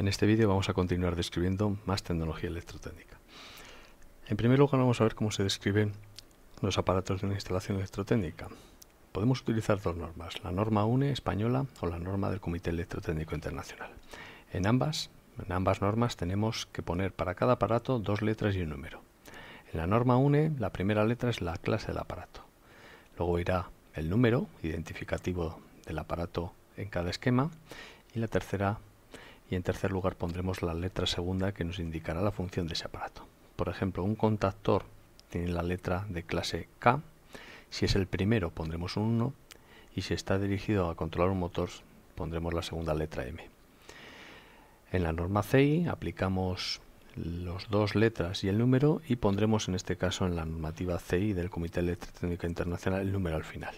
En este vídeo vamos a continuar describiendo más tecnología electrotécnica. En primer lugar vamos a ver cómo se describen los aparatos de una instalación electrotécnica. Podemos utilizar dos normas, la norma UNE española o la norma del Comité Electrotécnico Internacional. En ambas, en ambas normas tenemos que poner para cada aparato dos letras y un número. En la norma UNE la primera letra es la clase del aparato. Luego irá el número identificativo del aparato en cada esquema y la tercera y en tercer lugar pondremos la letra segunda que nos indicará la función de ese aparato. Por ejemplo, un contactor tiene la letra de clase K, si es el primero pondremos un 1 y si está dirigido a controlar un motor pondremos la segunda letra M. En la norma CI aplicamos los dos letras y el número y pondremos en este caso en la normativa CI del Comité Electrotécnico Internacional el número al final.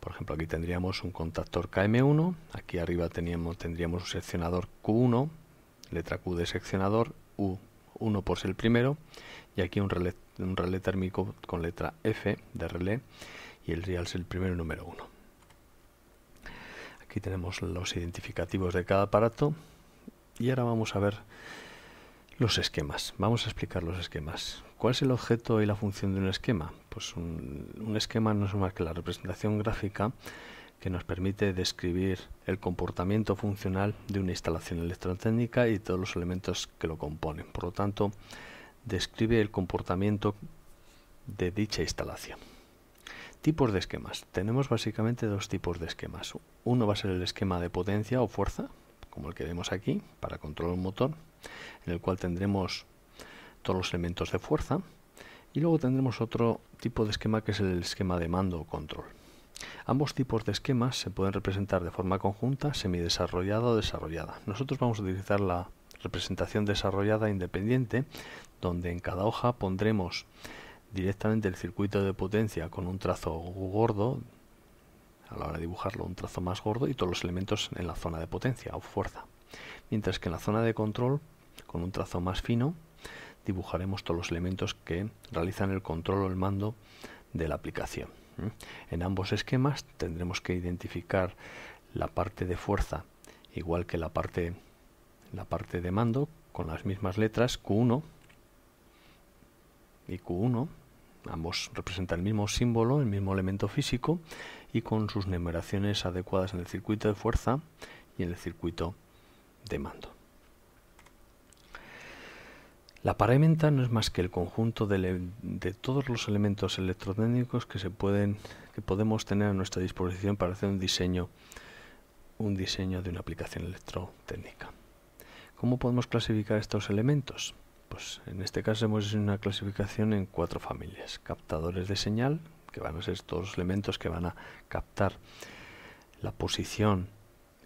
Por ejemplo, aquí tendríamos un contactor KM1, aquí arriba tendríamos un seccionador Q1, letra Q de seccionador, U1 por ser el primero, y aquí un relé, térmico con letra F de relé, y el real es el primero número 1. Aquí tenemos los identificativos de cada aparato, y ahora vamos a ver los esquemas. Vamos a explicar los esquemas. ¿Cuál es el objeto y la función de un esquema? Pues un, esquema no es más que la representación gráfica que nos permite describir el comportamiento funcional de una instalación electrotécnica y todos los elementos que lo componen. Por lo tanto, describe el comportamiento de dicha instalación. Tipos de esquemas. Tenemos básicamente dos tipos de esquemas. Uno va a ser el esquema de potencia o fuerza, como el que vemos aquí, para controlar un motor, en el cual tendremos todos los elementos de fuerza. Y luego tendremos otro tipo de esquema que es el esquema de mando o control. Ambos tipos de esquemas se pueden representar de forma conjunta, semi-desarrollada o desarrollada. Nosotros vamos a utilizar la representación desarrollada independiente, donde en cada hoja pondremos directamente el circuito de potencia con un trazo gordo, a la hora de dibujarlo un trazo más gordo, y todos los elementos en la zona de potencia o fuerza. Mientras que en la zona de control, con un trazo más fino, dibujaremos todos los elementos que realizan el control o el mando de la aplicación. En ambos esquemas tendremos que identificar la parte de fuerza igual que la parte, la parte de mando con las mismas letras Q1 y Q1 ambos representan el mismo símbolo, el mismo elemento físico y con sus numeraciones adecuadas en el circuito de fuerza y en el circuito de mando. La paramenta no es más que el conjunto de, todos los elementos electrotécnicos que, se pueden, que podemos tener a nuestra disposición para hacer un diseño, un diseño de una aplicación electrotécnica. ¿Cómo podemos clasificar estos elementos? Pues en este caso hemos hecho una clasificación en cuatro familias. Captadores de señal, que van a ser estos elementos que van a captar la posición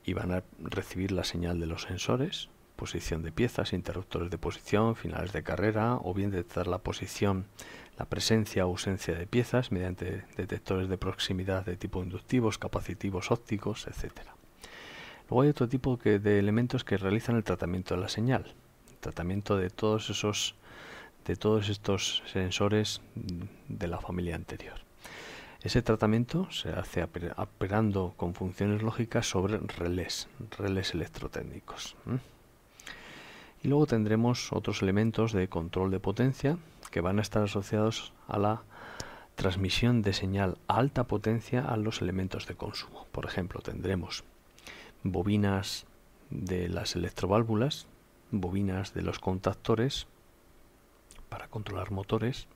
y van a recibir la señal de los sensores posición de piezas, interruptores de posición, finales de carrera o bien detectar la posición, la presencia o ausencia de piezas mediante detectores de proximidad de tipo inductivos, capacitivos, ópticos, etc. Luego hay otro tipo de elementos que realizan el tratamiento de la señal, tratamiento de todos esos de todos estos sensores de la familia anterior. Ese tratamiento se hace operando con funciones lógicas sobre relés, relés electrotécnicos. Y luego tendremos otros elementos de control de potencia que van a estar asociados a la transmisión de señal a alta potencia a los elementos de consumo. Por ejemplo, tendremos bobinas de las electroválvulas, bobinas de los contactores para controlar motores,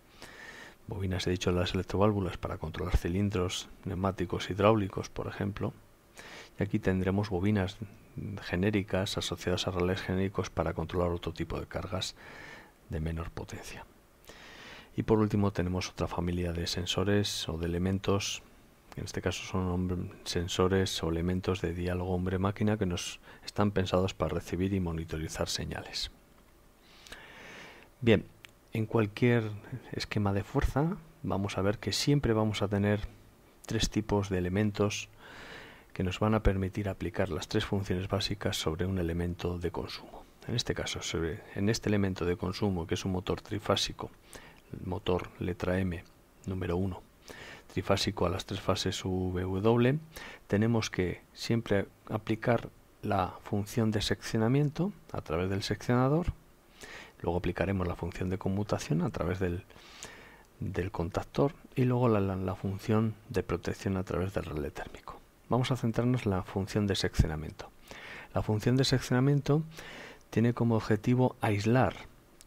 bobinas, he dicho, de las electroválvulas para controlar cilindros neumáticos hidráulicos, por ejemplo. Y aquí tendremos bobinas genéricas asociadas a relés genéricos para controlar otro tipo de cargas de menor potencia. Y por último tenemos otra familia de sensores o de elementos, en este caso son sensores o elementos de diálogo hombre-máquina que nos están pensados para recibir y monitorizar señales. Bien, en cualquier esquema de fuerza vamos a ver que siempre vamos a tener tres tipos de elementos que nos van a permitir aplicar las tres funciones básicas sobre un elemento de consumo. En este caso, en este elemento de consumo, que es un motor trifásico, el motor letra M número 1, trifásico a las tres fases W, tenemos que siempre aplicar la función de seccionamiento a través del seccionador, luego aplicaremos la función de conmutación a través del, del contactor y luego la, la función de protección a través del relé térmico vamos a centrarnos en la función de seccionamiento. La función de seccionamiento tiene como objetivo aislar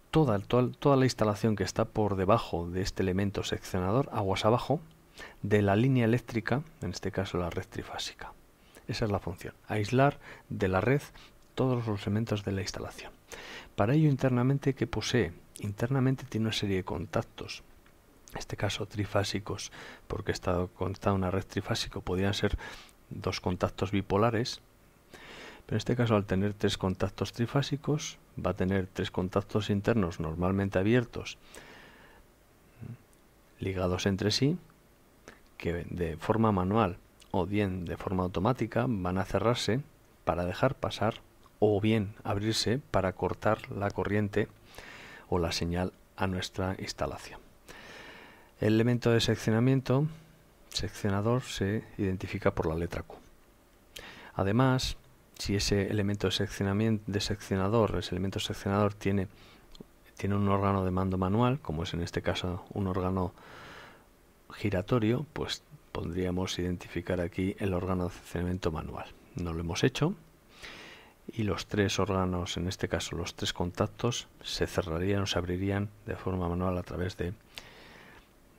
toda, la instalación que está por debajo de este elemento seccionador, aguas abajo, de la línea eléctrica, en este caso la red trifásica. Esa es la función, aislar de la red todos los elementos de la instalación. Para ello internamente, ¿qué posee? Internamente tiene una serie de contactos, en este caso trifásicos, porque está conectada una red trifásico podrían ser dos contactos bipolares, pero en este caso al tener tres contactos trifásicos va a tener tres contactos internos normalmente abiertos, ligados entre sí, que de forma manual o bien de forma automática van a cerrarse para dejar pasar o bien abrirse para cortar la corriente o la señal a nuestra instalación. El elemento de seccionamiento seccionador se identifica por la letra Q. Además, si ese elemento de, seccionamiento, de seccionador, ese elemento seccionador tiene, tiene un órgano de mando manual, como es en este caso un órgano giratorio, pues podríamos identificar aquí el órgano de seccionamiento manual. No lo hemos hecho y los tres órganos, en este caso los tres contactos, se cerrarían o se abrirían de forma manual a través de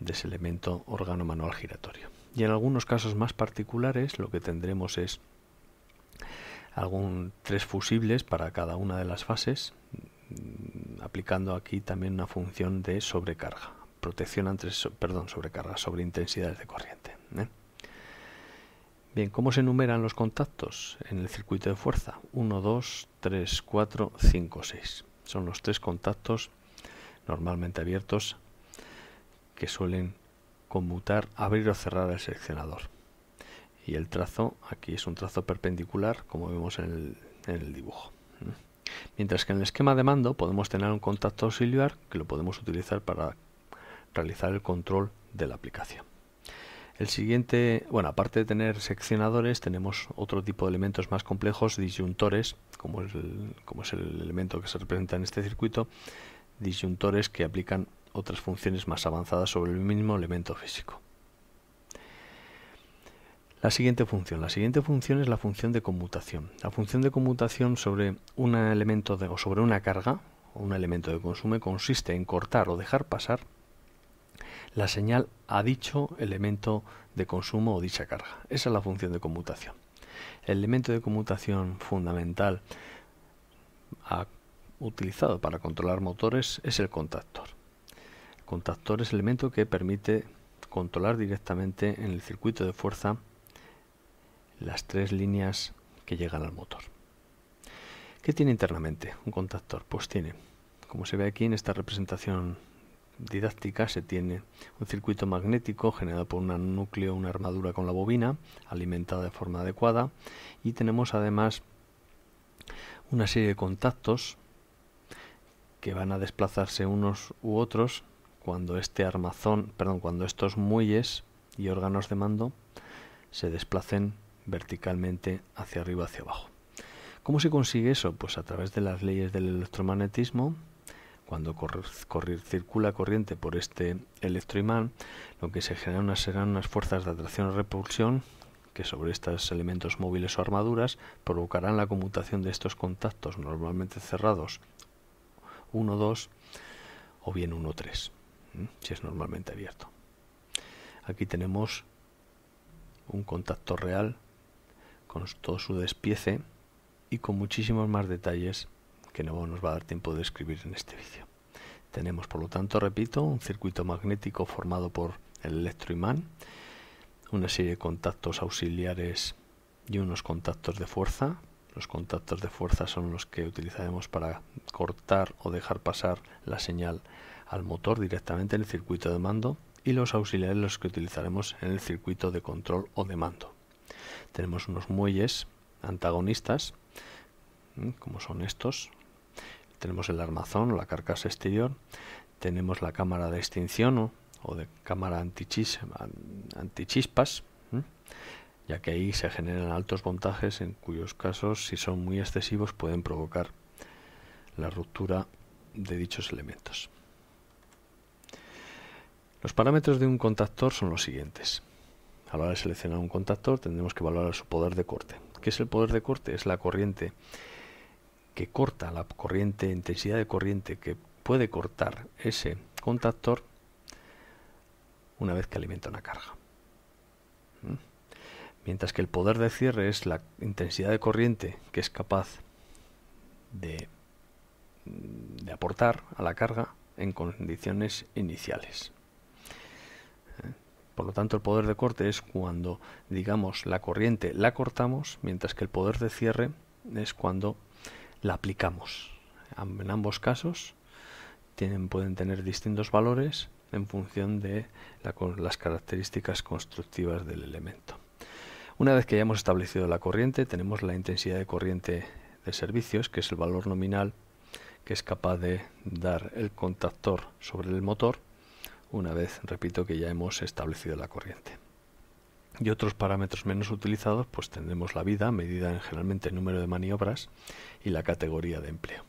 de ese elemento órgano manual giratorio. Y en algunos casos más particulares lo que tendremos es algún tres fusibles para cada una de las fases, mm, aplicando aquí también una función de sobrecarga, protección ante perdón, sobrecarga, sobre intensidades de corriente. ¿eh? Bien, ¿cómo se enumeran los contactos en el circuito de fuerza? 1, 2, 3, 4, 5, 6. Son los tres contactos normalmente abiertos que suelen conmutar, abrir o cerrar el seleccionador. Y el trazo, aquí es un trazo perpendicular, como vemos en el, dibujo. Mientras que en el esquema de mando podemos tener un contacto auxiliar que lo podemos utilizar para realizar el control de la aplicación. El siguiente, bueno, aparte de tener seccionadores, tenemos otro tipo de elementos más complejos, disyuntores, como como es el elemento que se representa en este circuito, disyuntores que aplican otras funciones más avanzadas sobre el mismo elemento físico. La siguiente función. La siguiente función es la función de conmutación. La función de conmutación sobre un elemento o sobre una carga o un elemento de consumo consiste en cortar o dejar pasar la señal a dicho elemento de consumo o dicha carga. Esa es la función de conmutación. El elemento de conmutación fundamental utilizado para controlar motores es el contactor. Contactor es el elemento que permite controlar directamente en el circuito de fuerza las tres líneas que llegan al motor. ¿Qué tiene internamente un contactor? Pues tiene, como se ve aquí en esta representación didáctica, se tiene un circuito magnético generado por un núcleo, una armadura con la bobina, alimentada de forma adecuada, y tenemos además una serie de contactos que van a desplazarse unos u otros cuando este armazón, perdón, cuando estos muelles y órganos de mando se desplacen verticalmente hacia arriba hacia abajo. ¿Cómo se consigue eso? Pues a través de las leyes del electromagnetismo. Cuando circula corriente por este electroimán, lo que se generan serán unas fuerzas de atracción o repulsión que sobre estos elementos móviles o armaduras provocarán la conmutación de estos contactos normalmente cerrados 1-2 o bien 1-3. Mm, si es normalmente abierto. Aquí tenemos un contacto real con todo su despiece y con muchísimos más detalles que no nos va a dar tiempo de escribir en este vídeo. Tenemos por lo tanto, repito, un circuito magnético formado por el electroimán, una serie de contactos auxiliares y unos contactos de fuerza. Los contactos de fuerza son los que utilizaremos para cortar o dejar pasar la señal al motor directamente en el circuito de mando y los auxiliares los que utilizaremos en el circuito de control o de mando. Tenemos unos muelles antagonistas, como son estos. Tenemos el armazón la carcasa exterior. Tenemos la cámara de extinción o, de cámara antichispas, ya que ahí se generan altos montajes en cuyos casos, si son muy excesivos, pueden provocar la ruptura de dichos elementos. Los parámetros de un contactor son los siguientes. A la hora de seleccionar un contactor tendremos que valorar su poder de corte. ¿Qué es el poder de corte? Es la corriente que corta, la corriente, intensidad de corriente que puede cortar ese contactor una vez que alimenta una carga. ¿Mm? Mientras que el poder de cierre es la intensidad de corriente que es capaz de aportar a la carga en condiciones iniciales. Por lo tanto, el poder de corte es cuando, digamos, la corriente la cortamos, mientras que el poder de cierre es cuando la aplicamos. En ambos casos pueden tener distintos valores en función de las características constructivas del elemento. Una vez que hayamos establecido la corriente, tenemos la intensidad de corriente de servicios, que es el valor nominal que es capaz de dar el contactor sobre el motor una vez, repito, que ya hemos establecido la corriente. Y otros parámetros menos utilizados, pues tendremos la vida, medida en generalmente el número de maniobras, y la categoría de empleo.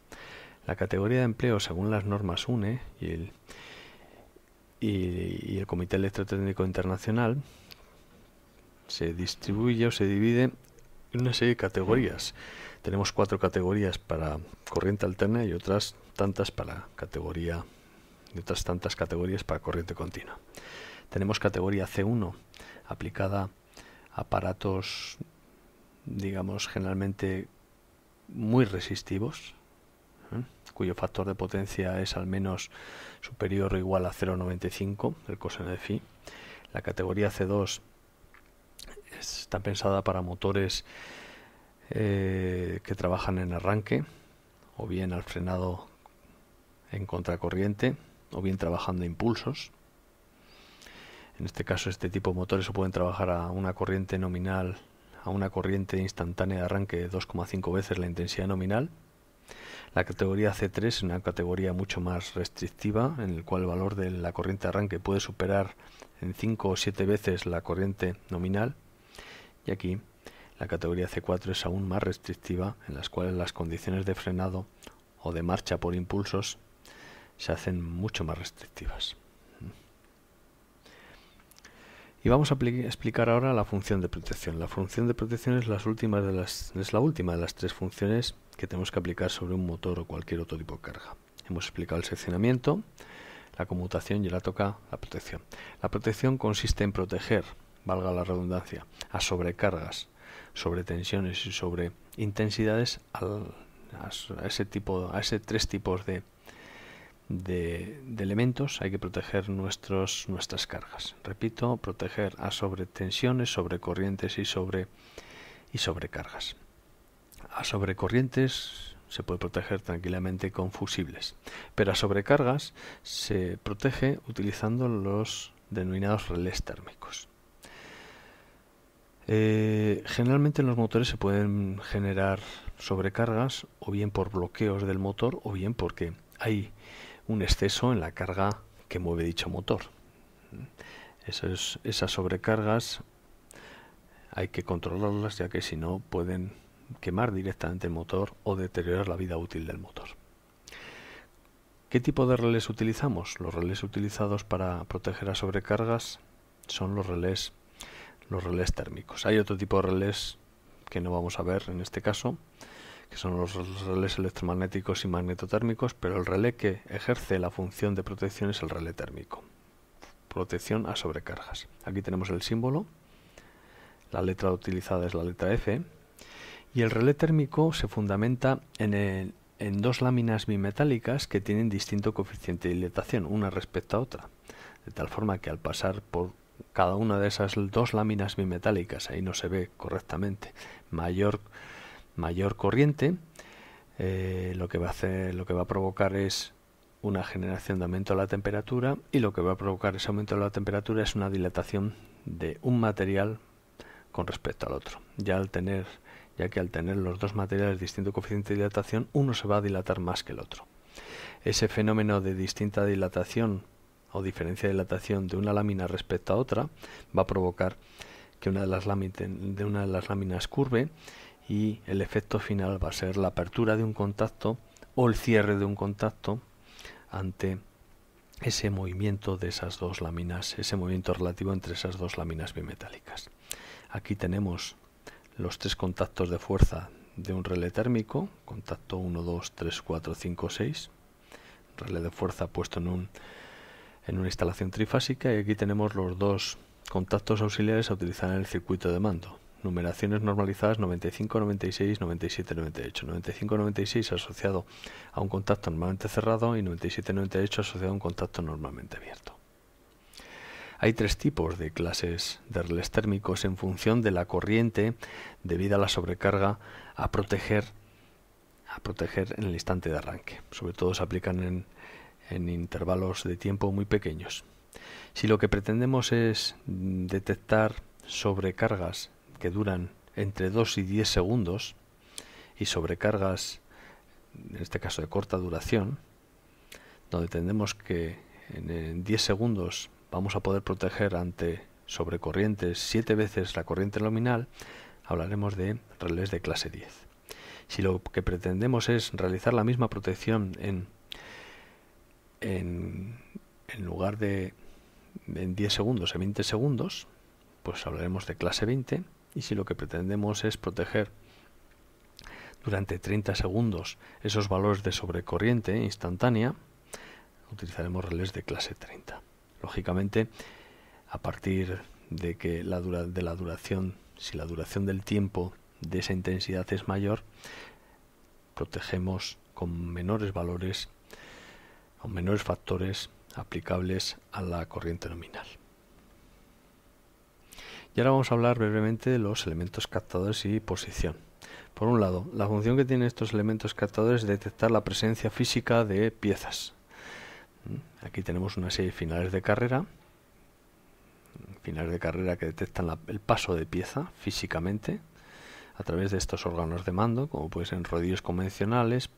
La categoría de empleo, según las normas UNE y el, y, el Comité Electrotécnico Internacional, se distribuye o se divide en una serie de categorías. Tenemos cuatro categorías para corriente alterna y otras tantas para categoría de otras tantas categorías para corriente continua. Tenemos categoría C1 aplicada a aparatos, digamos, generalmente muy resistivos, ¿eh? cuyo factor de potencia es al menos superior o igual a 0,95, el coseno de phi. La categoría C2 está pensada para motores eh, que trabajan en arranque o bien al frenado en contracorriente o bien trabajando impulsos. En este caso, este tipo de motores se pueden trabajar a una corriente nominal, a una corriente instantánea de arranque de 2,5 veces la intensidad nominal. La categoría C3 es una categoría mucho más restrictiva, en la cual el valor de la corriente de arranque puede superar en 5 o 7 veces la corriente nominal. Y aquí la categoría C4 es aún más restrictiva, en las cuales las condiciones de frenado o de marcha por impulsos se hacen mucho más restrictivas. Y vamos a explicar ahora la función de protección. La función de protección es, las últimas de las, es la última de las tres funciones que tenemos que aplicar sobre un motor o cualquier otro tipo de carga. Hemos explicado el seccionamiento, la conmutación y la toca la protección. La protección consiste en proteger, valga la redundancia, a sobrecargas, sobre tensiones y sobre intensidades a, ese tipo, a ese tres tipos de de, elementos hay que proteger nuestros, nuestras cargas. Repito, proteger a sobre tensiones, sobre corrientes y sobre, y sobrecargas A sobrecorrientes se puede proteger tranquilamente con fusibles, pero a sobrecargas se protege utilizando los denominados relés térmicos. Eh, generalmente en los motores se pueden generar sobrecargas o bien por bloqueos del motor o bien porque hay un exceso en la carga que mueve dicho motor. esas sobrecargas hay que controlarlas ya que si no pueden quemar directamente el motor o deteriorar la vida útil del motor. ¿Qué tipo de relés utilizamos? Los relés utilizados para proteger a sobrecargas son los relés, los relés térmicos. Hay otro tipo de relés que no vamos a ver en este caso, que son los relés electromagnéticos y magnetotérmicos, pero el relé que ejerce la función de protección es el relé térmico. Protección a sobrecargas. Aquí tenemos el símbolo, la letra utilizada es la letra F, y el relé térmico se fundamenta en, en dos láminas bimetálicas que tienen distinto coeficiente de dilatación, una respecto a otra, de tal forma que al pasar por cada una de esas dos láminas bimetálicas, ahí no se ve correctamente, mayor mayor corriente, eh, lo que va a hacer, lo que va a provocar es una generación de aumento de la temperatura y lo que va a provocar ese aumento de la temperatura es una dilatación de un material con respecto al otro. Ya al tener, ya que al tener los dos materiales distinto coeficiente de dilatación, uno se va a dilatar más que el otro. Ese fenómeno de distinta dilatación o diferencia de dilatación de una lámina respecto a otra va a provocar que una de las, de una de las láminas curve y el efecto final va a ser la apertura de un contacto o el cierre de un contacto ante ese movimiento de esas dos láminas, ese movimiento relativo entre esas dos láminas bimetálicas. Aquí tenemos los tres contactos de fuerza de un relé térmico, contacto 1, 2, 3, 4, 5, 6, relé de fuerza puesto en, un, en una instalación trifásica y aquí tenemos los dos contactos auxiliares a utilizar en el circuito de mando, numeraciones normalizadas 95, 96, 97, 98. 95, 96 asociado a un contacto normalmente cerrado y 97, 98 asociado a un contacto normalmente abierto. Hay tres tipos de clases de relés térmicos en función de la corriente debida a la sobrecarga a proteger, a proteger en el instante de arranque. Sobre todo se aplican en, en intervalos de tiempo muy pequeños. Si lo que pretendemos es detectar sobrecargas que duran entre 2 y 10 segundos y sobrecargas, en este caso de corta duración, donde entendemos que en 10 segundos vamos a poder proteger ante sobrecorrientes 7 veces la corriente nominal, hablaremos de relés de clase 10. Si lo que pretendemos es realizar la misma protección en, en, en lugar de en 10 segundos, en 20 segundos, pues hablaremos de clase 20 y si lo que pretendemos es proteger durante 30 segundos esos valores de sobrecorriente instantánea, utilizaremos relés de clase 30. Lógicamente, a partir de que la duración, si la duración del tiempo de esa intensidad es mayor, protegemos con menores valores o menores factores aplicables a la corriente nominal. Y ahora vamos a hablar brevemente de los elementos captadores y posición. Por un lado, la función que tienen estos elementos captadores es detectar la presencia física de piezas. Mm, aquí tenemos una serie de finales de carrera, finales de carrera que detectan el paso de pieza físicamente a través de estos órganos de mando, como pueden ser rodillos convencionales,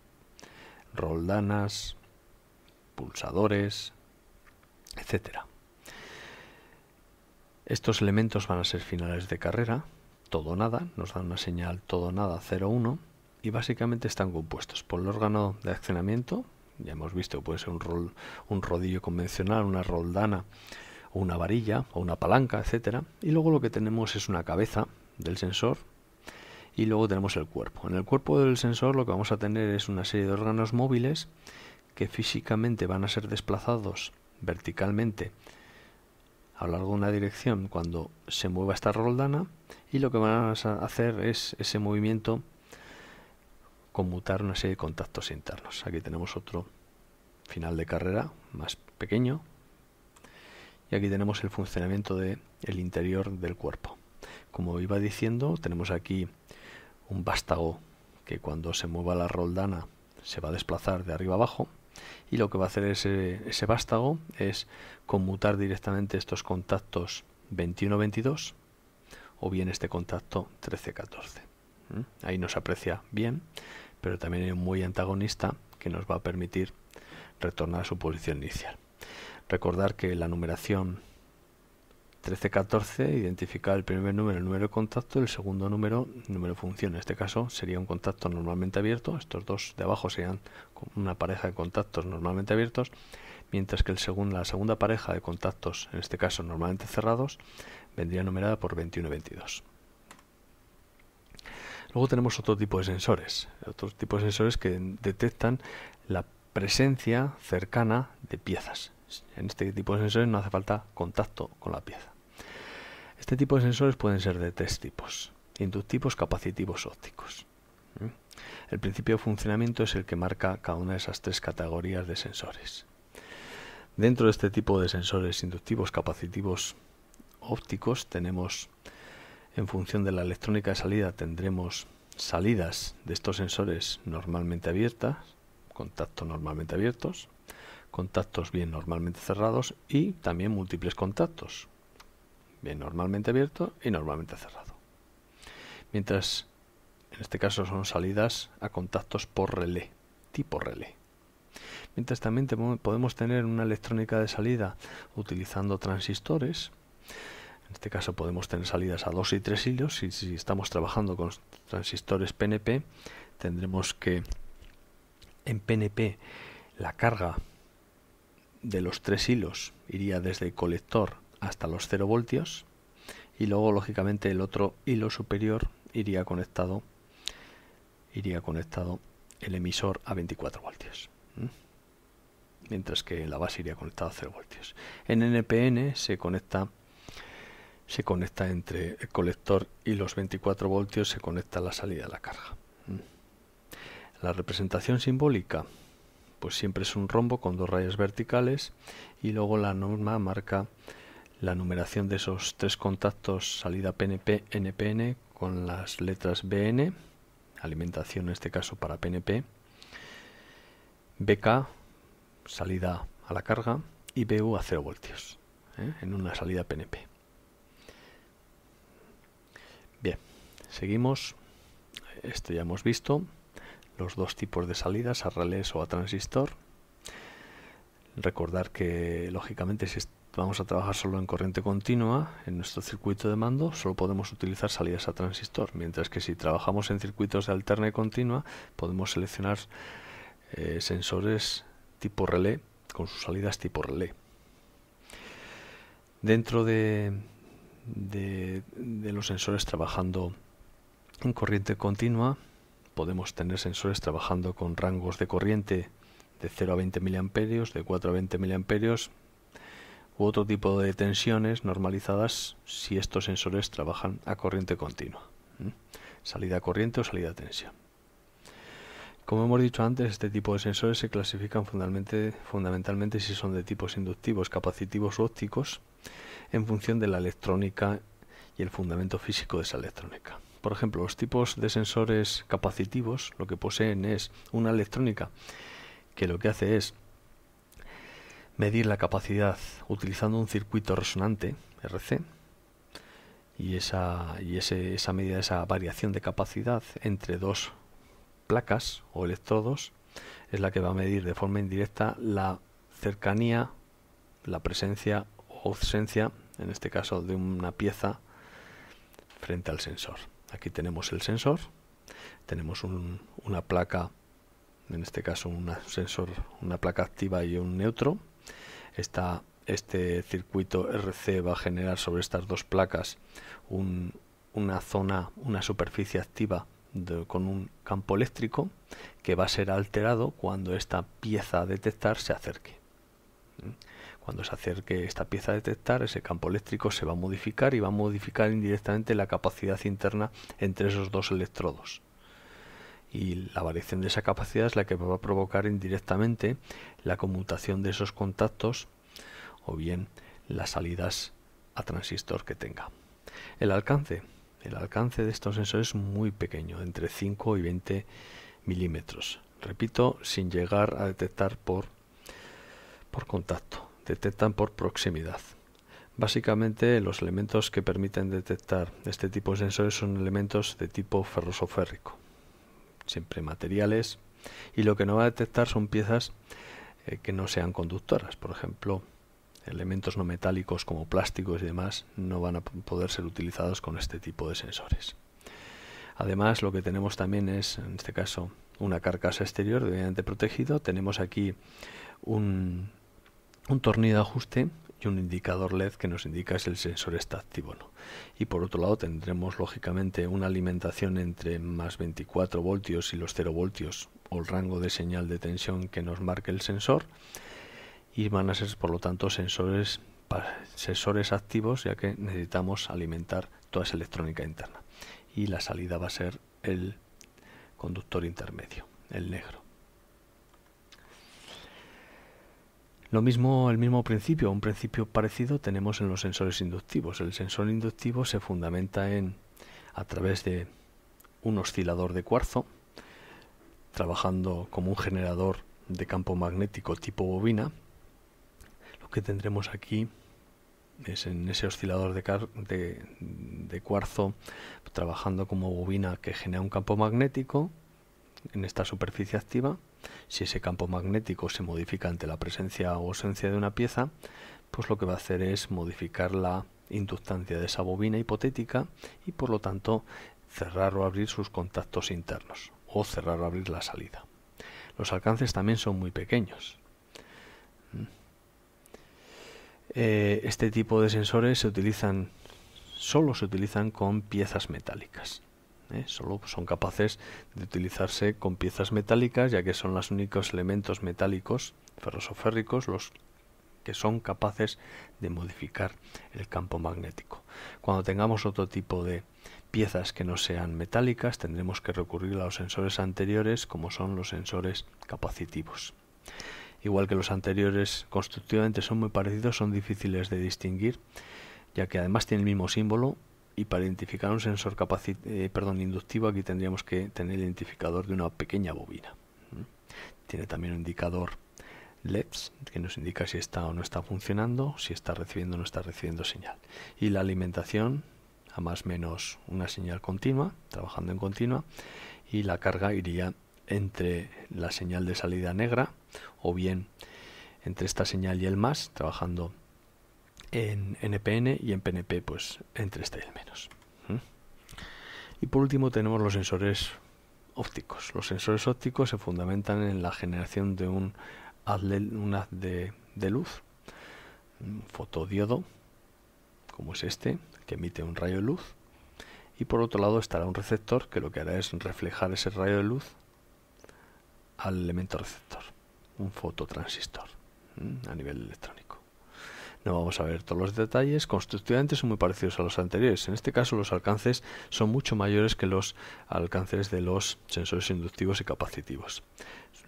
roldanas, pulsadores, etcétera. Estos elementos van a ser finales de carrera, todo nada, nos dan una señal todo nada 0,1 y básicamente están compuestos por el órgano de accionamiento, ya hemos visto, puede ser un, rol, un rodillo convencional, una roldana, una varilla o una palanca, etcétera, y luego lo que tenemos es una cabeza del sensor y luego tenemos el cuerpo. En el cuerpo del sensor lo que vamos a tener es una serie de órganos móviles que físicamente van a ser desplazados verticalmente a lo largo de una dirección cuando se mueva esta roldana y lo que van a hacer es ese movimiento conmutar una serie de contactos internos. Aquí tenemos otro final de carrera más pequeño y aquí tenemos el funcionamiento del el interior del cuerpo. Como iba diciendo, tenemos aquí un vástago que cuando se mueva la roldana se va a desplazar de arriba abajo y lo que va a hacer ese, vástago es conmutar directamente estos contactos 21-22 o bien este contacto 13-14. ¿Mm? Ahí nos aprecia bien, pero también hay un muy antagonista que nos va a permitir retornar a su posición inicial. Recordar que la numeración 13 14, identifica el primer número, el número de contacto, el segundo número, el número de función. En este caso sería un contacto normalmente abierto, estos dos de abajo serían una pareja de contactos normalmente abiertos, mientras que el la segunda pareja de contactos, en este caso normalmente cerrados, vendría numerada por 21 22. Luego tenemos otro tipo de sensores, otro tipo de sensores que detectan la presencia cercana de piezas en este tipo de sensores no hace falta contacto con la pieza. Este tipo de sensores pueden ser de tres tipos, inductivos, capacitivos, ópticos. ¿Mm? El principio de funcionamiento es el que marca cada una de esas tres categorías de sensores. Dentro de este tipo de sensores inductivos, capacitivos, ópticos, tenemos, en función de la electrónica de salida, tendremos salidas de estos sensores normalmente abiertas, contacto normalmente abiertos, contactos bien normalmente cerrados y también múltiples contactos, bien normalmente abierto y normalmente cerrado. Mientras en este caso son salidas a contactos por relé, tipo relé. Mientras también podemos tener una electrónica de salida utilizando transistores. En este caso podemos tener salidas a dos y tres hilos. Y si estamos trabajando con transistores PNP, tendremos que en PNP la carga de los tres hilos iría desde el colector hasta los 0 voltios y luego lógicamente el otro hilo superior iría conectado iría conectado el emisor a 24 voltios mientras que la base iría conectada a 0 voltios en NPN se conecta se conecta entre el colector y los 24 voltios se conecta la salida de la carga la representación simbólica pues siempre es un rombo con dos rayas verticales y luego la norma marca la numeración de esos tres contactos salida PNP NPN con las letras BN alimentación en este caso para PNP BK salida a la carga y BU a 0 voltios ¿eh? en una salida PNP bien seguimos esto ya hemos visto los dos tipos de salidas, a relés o a transistor. Recordar que, lógicamente, si vamos a trabajar solo en corriente continua, en nuestro circuito de mando solo podemos utilizar salidas a transistor, mientras que si trabajamos en circuitos de alterna y continua, podemos seleccionar eh, sensores tipo relé con sus salidas tipo relé. Dentro de los sensores trabajando en corriente continua, podemos tener sensores trabajando con rangos de corriente de 0 a 20 mA, de 4 a 20 mA u otro tipo de tensiones normalizadas si estos sensores trabajan a corriente continua, salida a corriente o salida a tensión. Como hemos dicho antes, este tipo de sensores se clasifican fundamentalmente, fundamentalmente si son de tipos inductivos, capacitivos u ópticos, en función de la electrónica y el fundamento físico de esa electrónica. Por ejemplo, los tipos de sensores capacitivos lo que poseen es una electrónica que lo que hace es medir la capacidad utilizando un circuito resonante RC y esa, y esa medida, esa variación de capacidad entre dos placas o electrodos es la que va a medir de forma indirecta la cercanía, la presencia o ausencia, en este caso de una pieza, frente al sensor. Aquí tenemos el sensor, tenemos una placa, en este caso un sensor, una placa activa y un neutro. este circuito RC va a generar sobre estas dos placas una zona, una superficie activa con un campo eléctrico que va a ser alterado cuando esta pieza a detectar se acerque. Cuando se acerque esta pieza a detectar, ese campo eléctrico se va a modificar y va a modificar indirectamente la capacidad interna entre esos dos electrodos. Y la variación de esa capacidad es la que va a provocar indirectamente la conmutación de esos contactos o bien las salidas a transistor que tenga. El alcance. El alcance de estos sensores es muy pequeño, entre 5 y 20 milímetros. Repito, sin llegar a detectar por, por contacto detectan por proximidad. Básicamente los elementos que permiten detectar este tipo de sensores son elementos de tipo ferrosoférrico, siempre materiales, y lo que no va a detectar son piezas eh, que no sean conductoras, por ejemplo, elementos no metálicos como plásticos y demás no van a poder ser utilizados con este tipo de sensores. Además, lo que tenemos también es, en este caso, una carcasa exterior debidamente protegido. Tenemos aquí un, un tornillo de ajuste y un indicador LED que nos indica si el sensor está activo o no. Y por otro lado tendremos lógicamente una alimentación entre más 24 voltios y los 0 voltios o el rango de señal de tensión que nos marque el sensor y van a ser por lo tanto sensores, sensores activos ya que necesitamos alimentar toda esa electrónica interna y la salida va a ser el conductor intermedio, el negro. Lo mismo, el mismo principio, un principio parecido tenemos en los sensores inductivos. El sensor inductivo se fundamenta en a través de un oscilador de cuarzo, trabajando como un generador de campo magnético tipo bobina. Lo que tendremos aquí es en ese oscilador de cuarzo trabajando como bobina que genera un campo magnético en esta superficie activa si ese campo magnético se modifica ante la presencia o ausencia de una pieza, pues lo que va a hacer es modificar la inductancia de esa bobina hipotética y por lo tanto cerrar o abrir sus contactos internos o cerrar o abrir la salida. Los alcances también son muy pequeños. Mm. Eh, este tipo de sensores se utilizan, solo se utilizan con piezas metálicas. ¿eh? solo son capaces de utilizarse con piezas metálicas ya que son los únicos elementos metálicos ferrosoférricos los que son capaces de modificar el campo magnético. Cuando tengamos otro tipo de piezas que no sean metálicas tendremos que recurrir a los sensores anteriores como son los sensores capacitivos. Igual que los anteriores constructivamente son muy parecidos, son difíciles de distinguir ya que además tienen el mismo símbolo y para identificar un sensor eh, perdón, inductivo aquí tendríamos que tener el identificador de una pequeña bobina. Tiene también un indicador LEDs que nos indica si está o no está funcionando, si está recibiendo o no está recibiendo señal. Y la alimentación a más o menos una señal continua, trabajando en continua, y la carga iría entre la señal de salida negra o bien entre esta señal y el más, trabajando en NPN y en PNP pues entre este y el menos. Y por último tenemos los sensores ópticos. Los sensores ópticos se fundamentan en la generación de un haz de, luz, un fotodiodo, como es este, que emite un rayo de luz. Y por otro lado estará un receptor que lo que hará es reflejar ese rayo de luz al elemento receptor, un fototransistor a nivel electrónico. No vamos a ver todos los detalles, constructivamente son muy parecidos a los anteriores. En este caso los alcances son mucho mayores que los alcances de los sensores inductivos y capacitivos.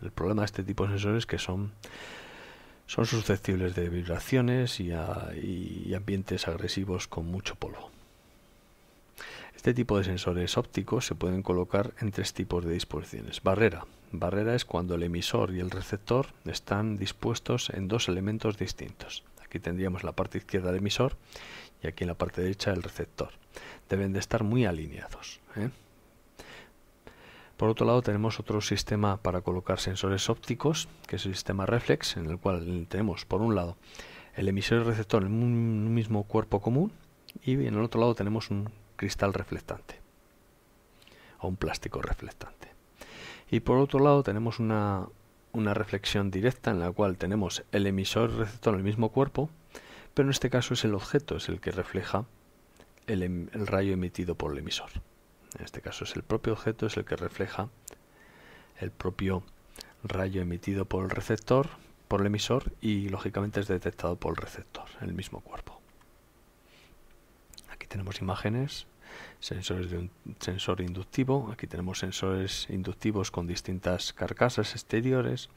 El problema de este tipo de sensores es que son son susceptibles de vibraciones y, a, y, ambientes agresivos con mucho polvo. Este tipo de sensores ópticos se pueden colocar en tres tipos de disposiciones. Barrera. Barrera es cuando el emisor y el receptor están dispuestos en dos elementos distintos. Aquí tendríamos la parte izquierda del emisor y aquí en la parte derecha el receptor. Deben de estar muy alineados. ¿eh? Por otro lado tenemos otro sistema para colocar sensores ópticos, que es el sistema reflex, en el cual tenemos por un lado el emisor y el receptor en un mismo cuerpo común y en el otro lado tenemos un cristal reflectante o un plástico reflectante. Y por otro lado tenemos una, una reflexión directa en la cual tenemos el emisor receptor en el mismo cuerpo, pero en este caso es el objeto, es el que refleja em, el, rayo emitido por el emisor. En este caso es el propio objeto, es el que refleja el propio rayo emitido por el receptor, por el emisor, y lógicamente es detectado por el receptor, en el mismo cuerpo. Aquí tenemos imágenes sensores de un sensor inductivo, aquí tenemos sensores inductivos con distintas carcasas exteriores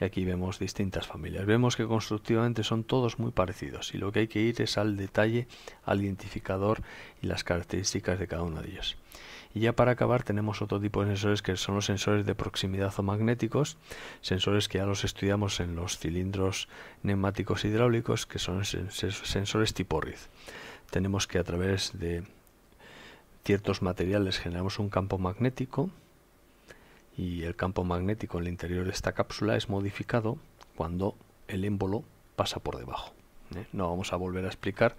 y aquí vemos distintas familias. Vemos que constructivamente son todos muy parecidos y lo que hay que ir es al detalle, al identificador y las características de cada uno de ellos. Y ya para acabar tenemos otro tipo de sensores que son los sensores de proximidad o magnéticos, sensores que ya los estudiamos en los cilindros neumáticos hidráulicos que son sensores tipo RIZ. Tenemos que a través de ciertos materiales generamos un campo magnético y el campo magnético en el interior de esta cápsula es modificado cuando el émbolo pasa por debajo. ¿eh? No vamos a volver a explicar.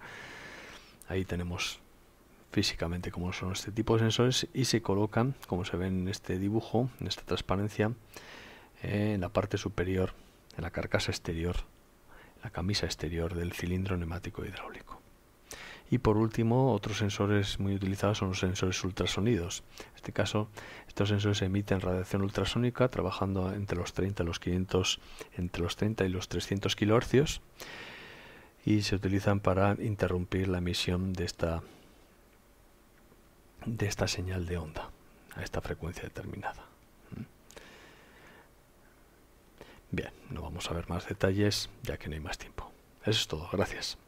Ahí tenemos físicamente cómo son este tipo de sensores y se colocan, como se ve en este dibujo, en esta transparencia, en la parte superior, en la carcasa exterior, la camisa exterior del cilindro neumático hidráulico. Y por último, otros sensores muy utilizados son los sensores ultrasonidos. En este caso, estos sensores emiten radiación ultrasónica trabajando entre los 30 y los 500, entre los 30 y los 300 kilohercios y se utilizan para interrumpir la emisión de esta de esta señal de onda a esta frecuencia determinada. Bien, no vamos a ver más detalles ya que no hay más tiempo. Eso es todo, gracias.